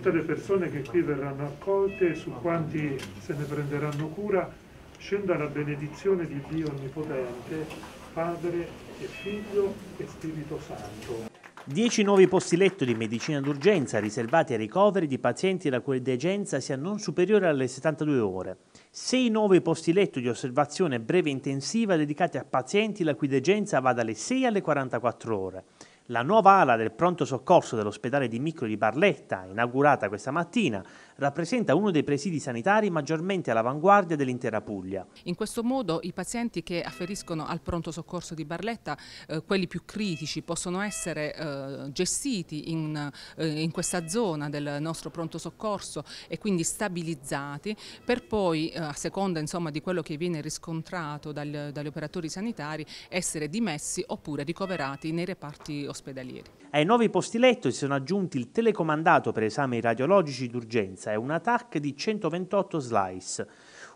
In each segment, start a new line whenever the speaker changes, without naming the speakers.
tutte le persone che qui verranno accolte, su quanti se ne prenderanno cura, scenda la benedizione di Dio Onnipotente, Padre e Figlio e Spirito Santo.
Dieci nuovi posti letto di medicina d'urgenza riservati ai ricoveri di pazienti la cui degenza sia non superiore alle 72 ore. Sei nuovi posti letto di osservazione breve intensiva dedicati a pazienti la cui degenza va dalle 6 alle 44 ore. La nuova ala del pronto soccorso dell'ospedale di Micro di Barletta, inaugurata questa mattina, rappresenta uno dei presidi sanitari maggiormente all'avanguardia dell'intera Puglia.
In questo modo i pazienti che afferiscono al pronto soccorso di Barletta, eh, quelli più critici, possono essere eh, gestiti in, eh, in, questa zona del nostro pronto soccorso e quindi stabilizzati per poi, eh, a seconda insomma, di quello che viene riscontrato dal, dagli operatori sanitari, essere dimessi oppure ricoverati nei reparti ospedali ospedalieri.
Ai nuovi posti letto si sono aggiunti il telecomandato per esami radiologici d'urgenza e un TAC di 128 slice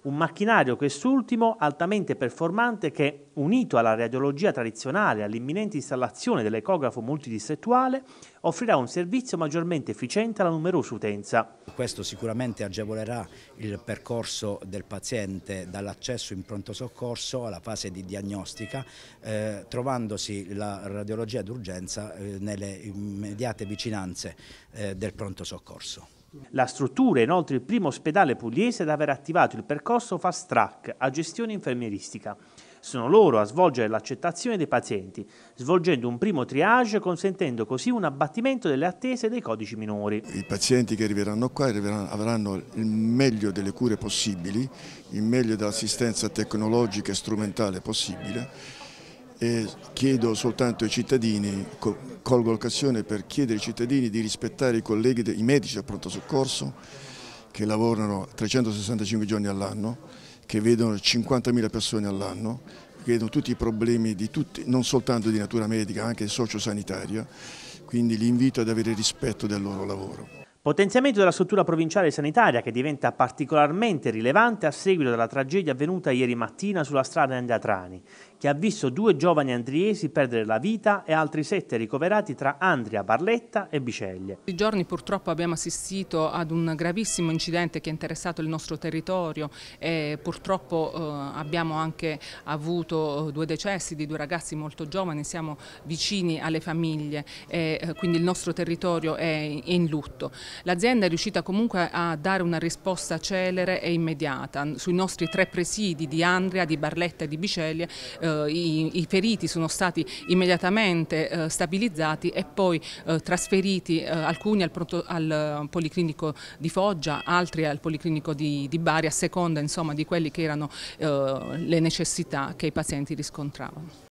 un macchinario quest'ultimo altamente performante che, unito alla radiologia tradizionale e all'imminente installazione dell'ecografo multidistrettuale, offrirà un servizio maggiormente efficiente alla numerosa utenza. Questo sicuramente agevolerà il percorso del paziente dall'accesso in pronto soccorso alla fase di diagnostica, eh, trovandosi la radiologia d'urgenza eh, nelle immediate vicinanze eh, del pronto soccorso. La struttura è inoltre il primo ospedale pugliese ad aver attivato il percorso Fast Track a gestione infermieristica. Sono loro a svolgere l'accettazione dei
pazienti, svolgendo un primo
triage consentendo così un abbattimento delle attese dei codici
minori. I pazienti che arriveranno qua arriveranno, avranno il meglio delle cure possibili, il meglio dell'assistenza tecnologica e strumentale possibile e chiedo soltanto ai cittadini, colgo l'occasione per chiedere ai cittadini di rispettare i colleghi, i medici a pronto soccorso che lavorano 365 giorni all'anno, che vedono 50.000 persone all'anno, che vedono tutti i problemi, tutti, non soltanto di natura medica, anche sociosanitaria, quindi li invito ad avere rispetto del loro lavoro.
Potenziamento della struttura provinciale sanitaria che diventa particolarmente rilevante a seguito della tragedia avvenuta ieri mattina sulla strada Andatrani che ha visto due giovani andriesi perdere la vita e altri sette ricoverati tra Andria, Barletta e Biceglie.
I giorni purtroppo abbiamo assistito ad un gravissimo incidente che ha interessato il nostro territorio e purtroppo eh, abbiamo anche avuto eh, due decessi di due ragazzi molto giovani, siamo vicini alle famiglie e eh, quindi il nostro territorio è, è in lutto. L'azienda è riuscita comunque a dare una risposta celere e immediata sui nostri tre presidi di Andria, di Barletta e di Biceglie eh, eh, i, i, periti sono stati immediatamente eh, stabilizzati e poi eh, trasferiti alcuni al, proto, al, Policlinico di Foggia, altri al Policlinico di, di Bari a seconda insomma, di quelle che erano le necessità che i pazienti riscontravano.